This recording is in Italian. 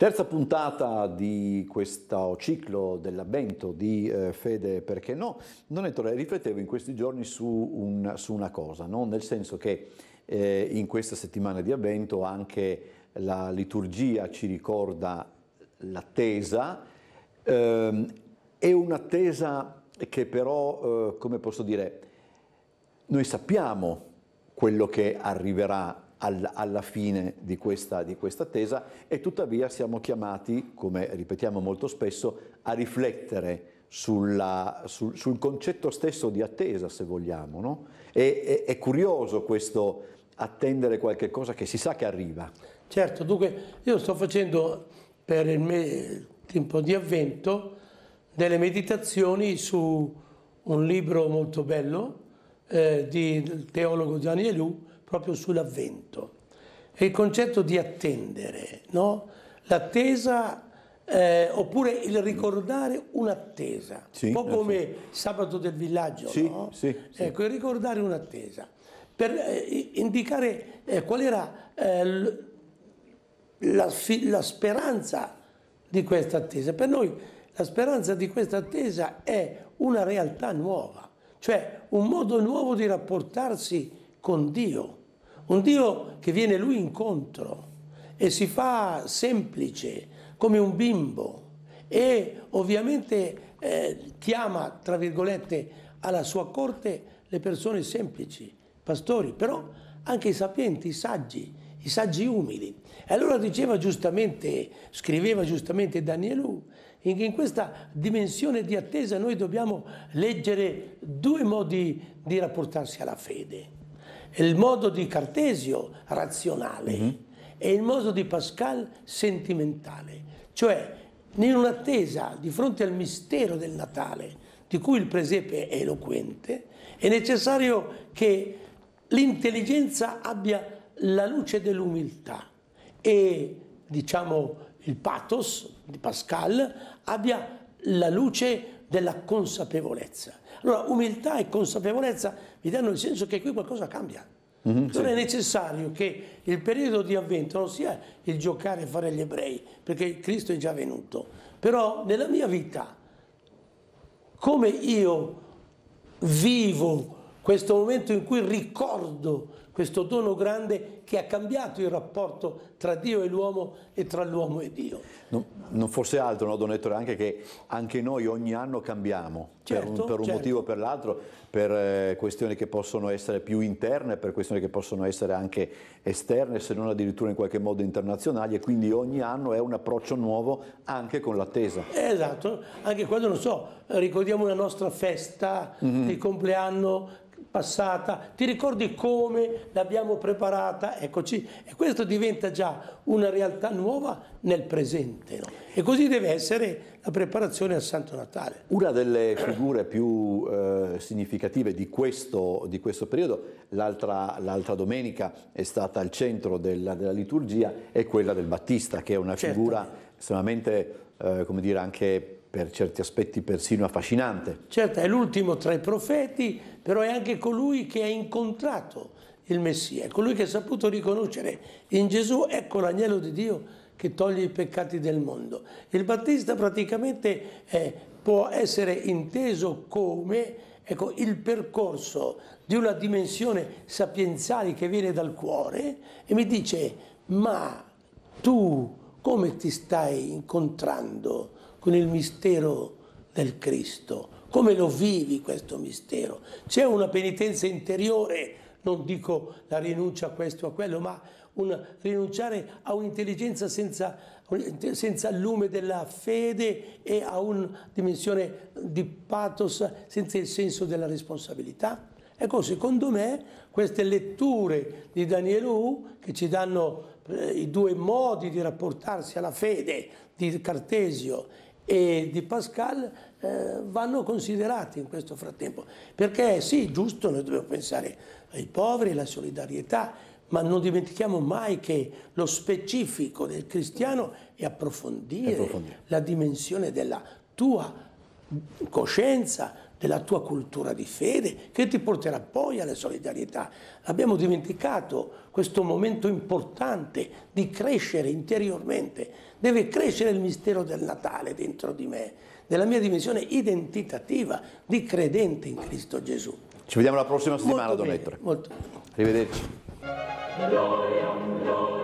Terza puntata di questo ciclo dell'avvento di eh, Fede perché no, non è Ettore, riflettevo in questi giorni su, un, su una cosa, no? nel senso che eh, in questa settimana di avvento anche la liturgia ci ricorda l'attesa, eh, è un'attesa che però, eh, come posso dire, noi sappiamo quello che arriverà alla fine di questa, di questa, attesa e tuttavia siamo chiamati, come ripetiamo molto spesso, a riflettere sulla, sul, sul, concetto stesso di attesa, se vogliamo. No? E, è, è curioso questo attendere qualche cosa che si sa che arriva. Certo, dunque io sto facendo per il me, tempo di avvento delle meditazioni su un libro molto bello eh, di, del teologo Gianni Elù, proprio sull'avvento. È il concetto di attendere, no? L'attesa eh, oppure il ricordare un'attesa, sì, un po' eh, come il sabato del villaggio, sì, no? sì, Ecco, il ricordare un'attesa, per eh, indicare eh, qual era eh, la, la, speranza di questa attesa. Per noi la speranza di questa attesa è una realtà nuova, cioè un modo nuovo di rapportarsi con Dio un Dio che viene lui incontro e si fa semplice come un bimbo e ovviamente eh, chiama, tra virgolette, alla sua corte le persone semplici, pastori, però anche i sapienti, i saggi, i saggi umili. E allora diceva giustamente, scriveva giustamente Danielu, che in questa dimensione di attesa noi dobbiamo leggere due modi di rapportarsi alla fede il modo di Cartesio razionale mm-hmm. e il modo di Pascal sentimentale, cioè in un'attesa di fronte al mistero del Natale, di cui il presepe è eloquente, è necessario che l'intelligenza abbia la luce dell'umiltà e diciamo il pathos di Pascal abbia la luce della consapevolezza. Allora umiltà e consapevolezza mi danno il senso che qui qualcosa cambia. Mm -hmm, allora sì. è necessario che il periodo di avvento non sia il giocare e fare gli ebrei, perché Cristo è già venuto, però nella mia vita, come io vivo questo momento in cui ricordo questo dono grande che ha cambiato il rapporto tra Dio e l'uomo e tra l'uomo e Dio. Non, non fosse altro, no, Don Ettore, anche che anche noi ogni anno cambiamo, certo, per un, certo, per un certo. motivo o per l'altro, per eh, questioni che possono essere più interne, per questioni che possono essere anche esterne, se non addirittura in qualche modo internazionali, e quindi ogni anno è un approccio nuovo anche con l'attesa. Esatto, anche quando, non so, ricordiamo la nostra festa mm -hmm. di compleanno passata, ti ricordi come l'abbiamo preparata, eccoci, e questo diventa già una realtà nuova nel presente. No? E così deve essere la preparazione al Santo Natale. Una delle figure più eh, significative di questo, di questo periodo, l'altra domenica è stata al centro della, della, liturgia, è quella del Battista, che è una certo. figura estremamente, eh, come dire, anche per certi aspetti persino affascinante. Certo, è l'ultimo tra i profeti, però è anche colui che ha incontrato il Messia, colui che ha saputo riconoscere in Gesù, ecco l'agnello di Dio che toglie i peccati del mondo. Il Battista praticamente eh, può essere inteso come ecco, il percorso di una dimensione sapienziale che viene dal cuore e mi dice ma tu come ti stai incontrando con il mistero del Cristo? Come lo vivi questo mistero? C'è una penitenza interiore non dico la rinuncia a questo o a quello, ma un rinunciare a un'intelligenza senza, senza lume della fede e a una dimensione di pathos senza il senso della responsabilità? Ecco, secondo me queste letture di Danielu U che ci danno eh, i due modi di rapportarsi alla fede di Cartesio e di Pascal eh, vanno considerati in questo frattempo. Perché sì, giusto, noi dobbiamo pensare ai poveri, alla solidarietà, ma non dimentichiamo mai che lo specifico del cristiano è approfondire, approfondire. la dimensione della tua coscienza, della tua cultura di fede che ti porterà poi alla solidarietà. Abbiamo dimenticato questo momento importante di crescere interiormente. Deve crescere il mistero del Natale dentro di me, nella mia dimensione identitativa di credente in Cristo Gesù. Ci vediamo la prossima settimana, Don Ettore. Molto. Arrivederci.